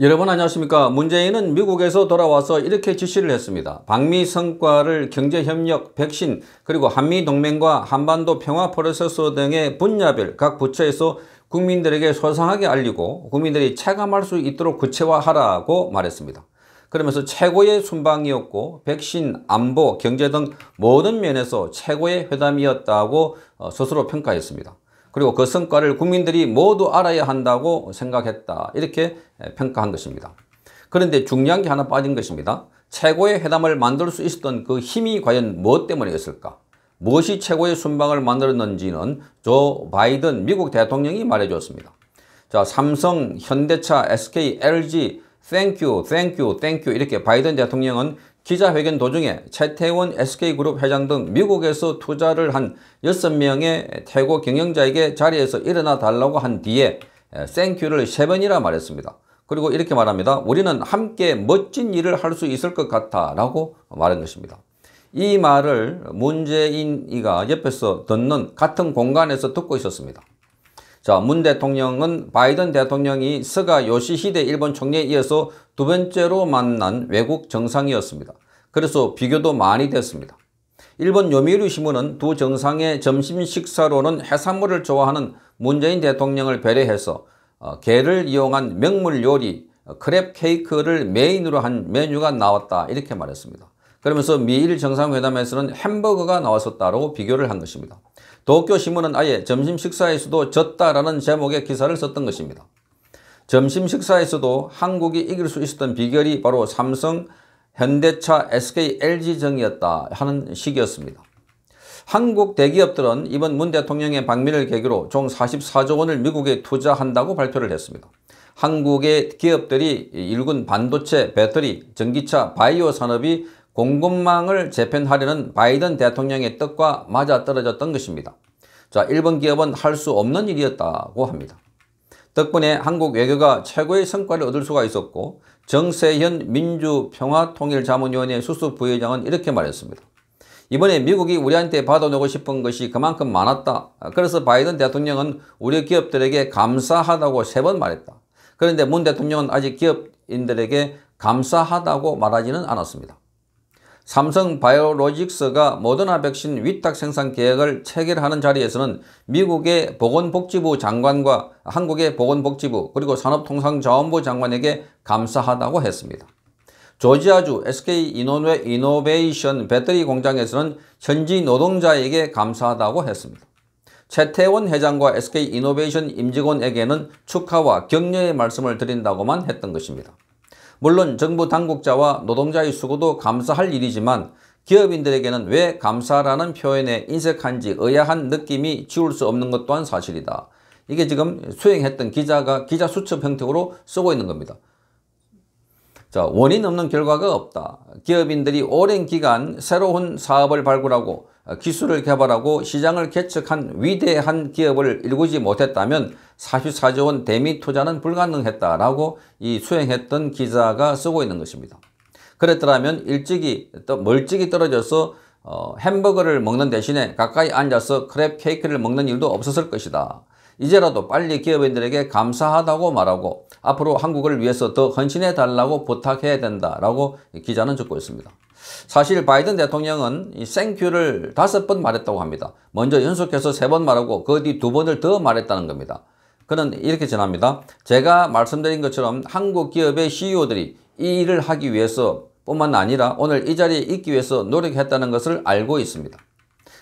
여러분 안녕하십니까 문재인은 미국에서 돌아와서 이렇게 지시를 했습니다. 방미 성과를 경제협력, 백신, 그리고 한미동맹과 한반도 평화 프로세서 등의 분야별 각 부처에서 국민들에게 소상하게 알리고 국민들이 체감할 수 있도록 구체화하라고 말했습니다. 그러면서 최고의 순방이었고 백신, 안보, 경제 등 모든 면에서 최고의 회담이었다고 어, 스스로 평가했습니다. 그리고 그 성과를 국민들이 모두 알아야 한다고 생각했다. 이렇게 평가한 것입니다. 그런데 중요한 게 하나 빠진 것입니다. 최고의 회담을 만들 수 있었던 그 힘이 과연 무엇 뭐 때문이었을까? 무엇이 최고의 순방을 만들었는지는 조 바이든 미국 대통령이 말해줬습니다. 자, 삼성, 현대차, SK, LG, 땡큐, 땡큐, 땡큐 이렇게 바이든 대통령은 기자회견 도중에 최태원 SK그룹 회장 등 미국에서 투자를 한 6명의 태고 경영자에게 자리에서 일어나 달라고 한 뒤에 땡큐를 3번이라 말했습니다. 그리고 이렇게 말합니다. 우리는 함께 멋진 일을 할 수 있을 것 같아 라고 말한 것입니다. 이 말을 문재인이가 옆에서 듣는 같은 공간에서 듣고 있었습니다. 자, 문 대통령은 바이든 대통령이 스가 요시히데 일본 총리에 이어서 두 번째로 만난 외국 정상이었습니다. 그래서 비교도 많이 됐습니다. 일본 요미우리 신문은 두 정상의 점심 식사로는 해산물을 좋아하는 문재인 대통령을 배려해서 개를 어, 이용한 명물 요리 어, 크랩 케이크를 메인으로 한 메뉴가 나왔다 이렇게 말했습니다. 그러면서 미일 정상회담에서는 햄버거가 나왔었다고 비교를 한 것입니다. 도쿄 신문은 아예 점심 식사에서도 졌다라는 제목의 기사를 썼던 것입니다. 점심 식사에서도 한국이 이길 수 있었던 비결이 바로 삼성, 현대차, SK, LG 정이었다 하는 시기였습니다. 한국 대기업들은 이번 문 대통령의 방미를 계기로 총 44조 원을 미국에 투자한다고 발표를 했습니다. 한국의 기업들이 일군 반도체, 배터리, 전기차, 바이오 산업이 공급망을 재편하려는 바이든 대통령의 뜻과 맞아떨어졌던 것입니다. 자, 일본 기업은 할 수 없는 일이었다고 합니다. 덕분에 한국 외교가 최고의 성과를 얻을 수가 있었고 정세현 민주평화통일자문위원회 수석부회장은 이렇게 말했습니다. 이번에 미국이 우리한테 받아내고 싶은 것이 그만큼 많았다. 그래서 바이든 대통령은 우리 기업들에게 감사하다고 세 번 말했다. 그런데 문 대통령은 아직 기업인들에게 감사하다고 말하지는 않았습니다. 삼성 바이오로직스가 모더나 백신 위탁 생산 계획을 체결하는 자리에서는 미국의 보건복지부 장관과 한국의 보건복지부 그리고 산업통상자원부 장관에게 감사하다고 했습니다. 조지아주 SK이노웨 이노베이션 배터리 공장에서는 현지 노동자에게 감사하다고 했습니다. 최태원 회장과 SK이노베이션 임직원에게는 축하와 격려의 말씀을 드린다고만 했던 것입니다. 물론 정부 당국자와 노동자의 수고도 감사할 일이지만 기업인들에게는 왜 감사라는 표현에 인색한지 의아한 느낌이 지울 수 없는 것 또한 사실이다. 이게 지금 수행했던 기자가 기자 수첩 형태로 쓰고 있는 겁니다. 자, 원인 없는 결과가 없다. 기업인들이 오랜 기간 새로운 사업을 발굴하고 기술을 개발하고 시장을 개척한 위대한 기업을 일구지 못했다면 44조 원 대미 투자는 불가능했다라고 이 수행했던 기자가 쓰고 있는 것입니다. 그랬더라면 일찍이 또 멀찍이 떨어져서 어, 햄버거를 먹는 대신에 가까이 앉아서 크랩 케이크를 먹는 일도 없었을 것이다. 이제라도 빨리 기업인들에게 감사하다고 말하고 앞으로 한국을 위해서 더 헌신해 달라고 부탁해야 된다라고 기자는 적고 있습니다. 사실 바이든 대통령은 이 생큐를 다섯 번 말했다고 합니다. 먼저 연속해서 세 번 말하고 그 뒤 두 번을 더 말했다는 겁니다. 그는 이렇게 전합니다. 제가 말씀드린 것처럼 한국 기업의 CEO들이 이 일을 하기 위해서 뿐만 아니라 오늘 이 자리에 있기 위해서 노력했다는 것을 알고 있습니다.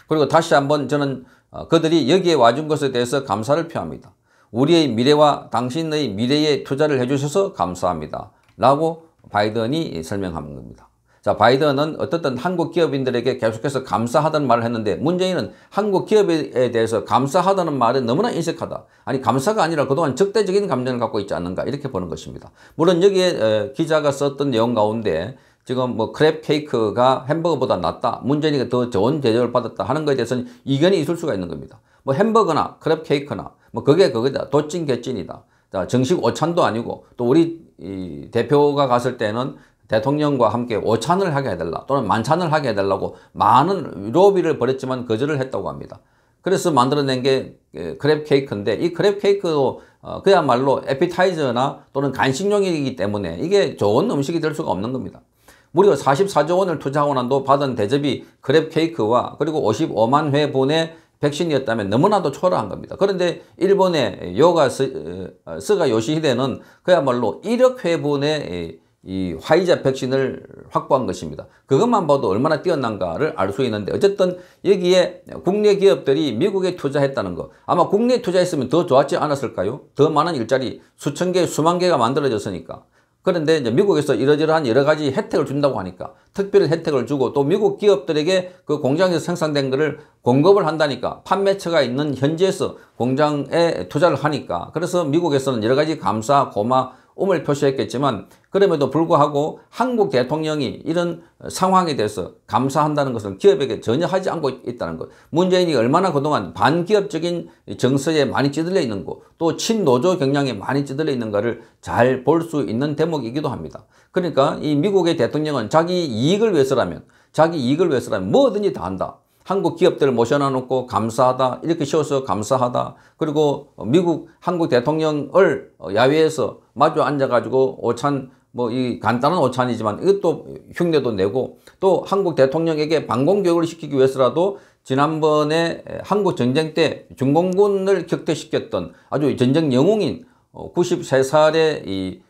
그리고 다시 한번 저는 어, 그들이 여기에 와준 것에 대해서 감사를 표합니다. 우리의 미래와 당신의 미래에 투자를 해주셔서 감사합니다. 라고 바이든이 설명한 겁니다. 자 바이든은 어떻든 한국 기업인들에게 계속해서 감사하다는 말을 했는데 문재인은 한국 기업에 대해서 감사하다는 말에 너무나 인색하다. 아니 감사가 아니라 그동안 적대적인 감정을 갖고 있지 않는가 이렇게 보는 것입니다. 물론 여기에 어, 기자가 썼던 내용 가운데 지금 뭐 크랩 케이크가 햄버거보다 낫다. 문재인이가 더 좋은 대접을 받았다 하는 것에 대해서는 이견이 있을 수가 있는 겁니다. 뭐 햄버거나 크랩 케이크나 뭐 그게 그거다. 도찐 개찐이다. 자, 정식 오찬도 아니고 또 우리 이 대표가 갔을 때는 대통령과 함께 오찬을 하게 해달라 또는 만찬을 하게 해달라고 많은 로비를 벌였지만 거절을 했다고 합니다. 그래서 만들어낸 게 예, 크랩 케이크인데 이 크랩 케이크도 어, 그야말로 에피타이저나 또는 간식용이기 때문에 이게 좋은 음식이 될 수가 없는 겁니다. 무려 44조 원을 투자하고 난도 받은 대접이 크랩 케이크와 그리고 55만 회분의 백신이었다면 너무나도 초라한 겁니다. 그런데 일본의 요가 스, 어, 어, 스가 요시히데는 그야말로 1억 회분의 예, 이 화이자 백신을 확보한 것입니다. 그것만 봐도 얼마나 뛰어난가를 알 수 있는데 어쨌든 여기에 국내 기업들이 미국에 투자했다는 거 아마 국내에 투자했으면 더 좋았지 않았을까요? 더 많은 일자리 수천 개 수만 개가 만들어졌으니까 그런데 이제 미국에서 이러저러한 여러 가지 혜택을 준다고 하니까 특별 혜택을 주고 또 미국 기업들에게 그 공장에서 생산된 것을 공급을 한다니까 판매처가 있는 현지에서 공장에 투자를 하니까 그래서 미국에서는 여러 가지 감사 고마 음을 표시했겠지만 그럼에도 불구하고 한국 대통령이 이런 상황에 대해서 감사한다는 것은 기업에게 전혀 하지 않고 있다는 것. 문재인이 얼마나 그동안 반기업적인 정서에 많이 찌들려 있는것또 친노조 경량에 많이 찌들려 있는가를 잘 볼 수 있는 대목이기도 합니다. 그러니까 이 미국의 대통령은 자기 이익을 위해서라면 자기 이익을 위해서라면 뭐든지 다 한다. 한국 기업들을 모셔놓고 놔 감사하다 이렇게 쉬워서 감사하다 그리고 미국 한국 대통령을 야외에서 마주 앉아가지고 오찬 뭐 이 간단한 오찬이지만 이것도 흉내도 내고 또 한국 대통령에게 반공교육을 시키기 위해서라도 지난번에 한국 전쟁 때 중공군을 격퇴시켰던 아주 전쟁 영웅인 93살의 이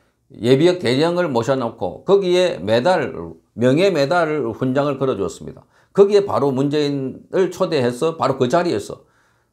예비역 대령을 모셔놓고 거기에 메달 명예 메달을 훈장을 걸어주었습니다. 거기에 바로 문재인을 초대해서 바로 그 자리에서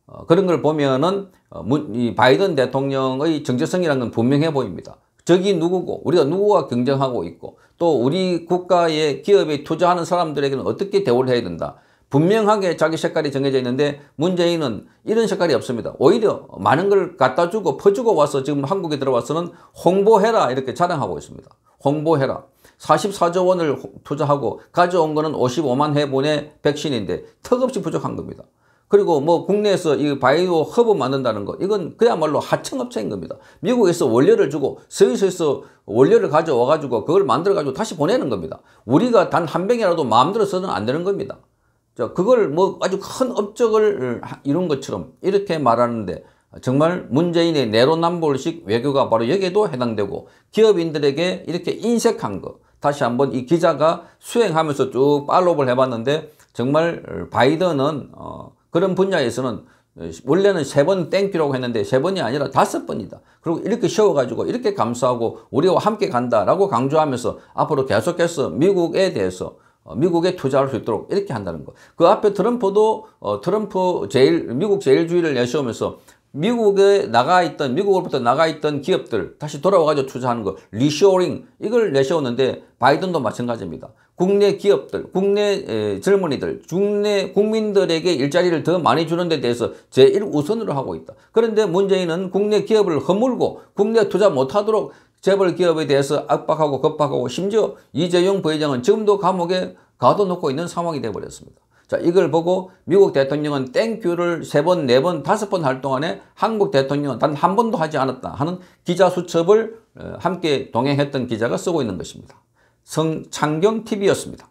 어, 그런 걸 보면은 어, 문, 이 바이든 대통령의 정체성이라는 건 분명해 보입니다. 저기 누구고 우리가 누구와 경쟁하고 있고 또 우리 국가의 기업에 투자하는 사람들에게는 어떻게 대우를 해야 된다. 분명하게 자기 색깔이 정해져 있는데 문재인은 이런 색깔이 없습니다. 오히려 많은 걸 갖다 주고 퍼주고 와서 지금 한국에 들어와서는 홍보해라 이렇게 자랑하고 있습니다. 홍보해라. 44조 원을 투자하고 가져온 거는 55만 회분의 백신인데 턱없이 부족한 겁니다. 그리고 뭐 국내에서 이 바이오 허브 만든다는 거 이건 그야말로 하청업체인 겁니다. 미국에서 원료를 주고 스위스에서 원료를 가져와 가지고 그걸 만들어 가지고 다시 보내는 겁니다. 우리가 단 한 병이라도 마음대로 써는 안 되는 겁니다. 그걸 뭐 아주 큰 업적을 이룬 것처럼 이렇게 말하는데 정말 문재인의 내로남불식 외교가 바로 여기에도 해당되고 기업인들에게 이렇게 인색한 거 다시 한번 이 기자가 수행하면서 쭉 팔로우를 해봤는데 정말 바이든은 어, 그런 분야에서는 원래는 세 번 땡큐라고 했는데 세 번이 아니라 다섯 번이다. 그리고 이렇게 쉬워가지고 이렇게 감수하고 우리와 함께 간다라고 강조하면서 앞으로 계속해서 미국에 대해서 어, 미국에 투자할 수 있도록 이렇게 한다는 거. 그 앞에 트럼프도 어, 트럼프 제일 미국 제일주의를 내세우면서 미국에 나가 있던 미국으로부터 나가 있던 기업들 다시 돌아와가지고 투자하는 거 리쇼링 이걸 내세웠는데 바이든도 마찬가지입니다. 국내 기업들, 국내 젊은이들, 국내 국민들에게 일자리를 더 많이 주는 데 대해서 제1우선으로 하고 있다. 그런데 문재인은 국내 기업을 허물고 국내 투자 못하도록 재벌 기업에 대해서 압박하고 급박하고 심지어 이재용 부회장은 지금도 감옥에 가둬놓고 있는 상황이 되어버렸습니다. 자, 이걸 보고 미국 대통령은 땡큐를 세 번, 네 번, 다섯 번 할 동안에 한국 대통령은 단 한 번도 하지 않았다 하는 기자 수첩을 어, 함께 동행했던 기자가 쓰고 있는 것입니다. 성창경 TV였습니다.